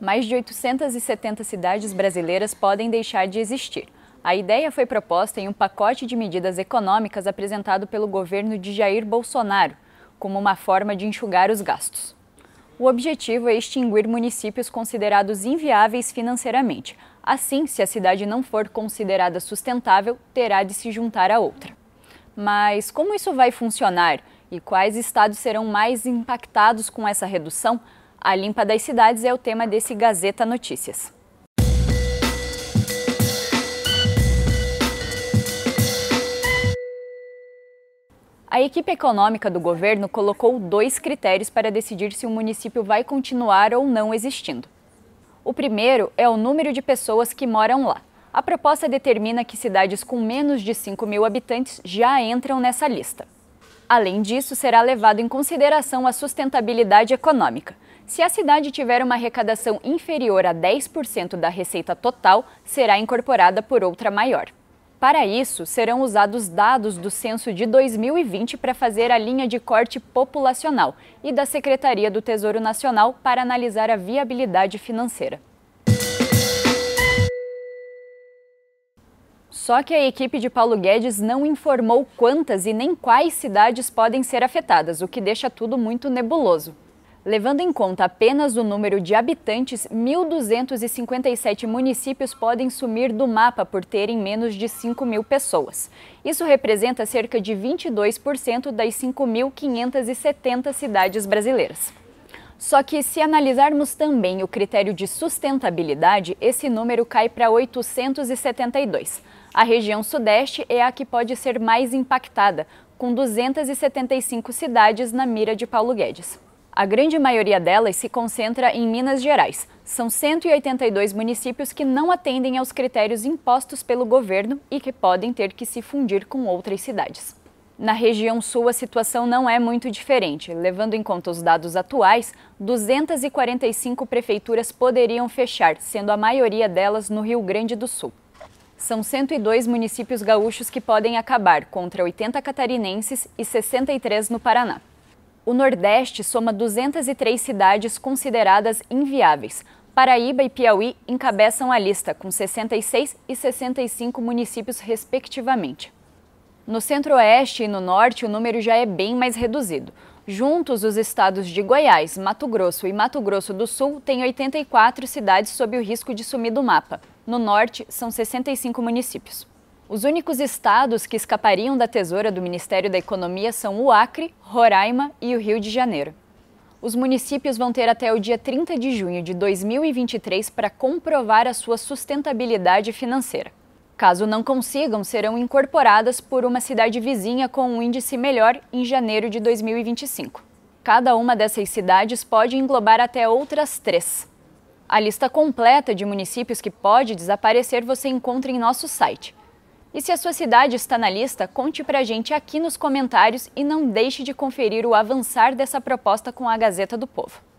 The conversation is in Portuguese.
mais de 870 cidades brasileiras podem deixar de existir. A ideia foi proposta em um pacote de medidas econômicas apresentado pelo governo de Jair Bolsonaro, como uma forma de enxugar os gastos. O objetivo é extinguir municípios considerados inviáveis financeiramente. Assim, se a cidade não for considerada sustentável, terá de se juntar a outra. Mas como isso vai funcionar e quais estados serão mais impactados com essa redução, a limpa das cidades é o tema desse Gazeta Notícias. A equipe econômica do governo colocou dois critérios para decidir se o um município vai continuar ou não existindo. O primeiro é o número de pessoas que moram lá. A proposta determina que cidades com menos de 5 mil habitantes já entram nessa lista. Além disso, será levado em consideração a sustentabilidade econômica. Se a cidade tiver uma arrecadação inferior a 10% da receita total, será incorporada por outra maior. Para isso, serão usados dados do censo de 2020 para fazer a linha de corte populacional e da Secretaria do Tesouro Nacional para analisar a viabilidade financeira. Só que a equipe de Paulo Guedes não informou quantas e nem quais cidades podem ser afetadas, o que deixa tudo muito nebuloso. Levando em conta apenas o número de habitantes, 1.257 municípios podem sumir do mapa por terem menos de 5 mil pessoas. Isso representa cerca de 22% das 5.570 cidades brasileiras. Só que, se analisarmos também o critério de sustentabilidade, esse número cai para 872. A região Sudeste é a que pode ser mais impactada, com 275 cidades na mira de Paulo Guedes. A grande maioria delas se concentra em Minas Gerais. São 182 municípios que não atendem aos critérios impostos pelo governo e que podem ter que se fundir com outras cidades. Na região sul, a situação não é muito diferente. Levando em conta os dados atuais, 245 prefeituras poderiam fechar, sendo a maioria delas no Rio Grande do Sul. São 102 municípios gaúchos que podem acabar, contra 80 catarinenses e 63 no Paraná. O Nordeste soma 203 cidades consideradas inviáveis. Paraíba e Piauí encabeçam a lista, com 66 e 65 municípios, respectivamente. No Centro-Oeste e no Norte, o número já é bem mais reduzido. Juntos, os estados de Goiás, Mato Grosso e Mato Grosso do Sul têm 84 cidades sob o risco de sumir do mapa. No norte, são 65 municípios. Os únicos estados que escapariam da tesoura do Ministério da Economia são o Acre, Roraima e o Rio de Janeiro. Os municípios vão ter até o dia 30 de junho de 2023 para comprovar a sua sustentabilidade financeira. Caso não consigam, serão incorporadas por uma cidade vizinha com um índice melhor em janeiro de 2025. Cada uma dessas cidades pode englobar até outras três. A lista completa de municípios que pode desaparecer você encontra em nosso site. E se a sua cidade está na lista, conte para a gente aqui nos comentários e não deixe de conferir o avançar dessa proposta com a Gazeta do Povo.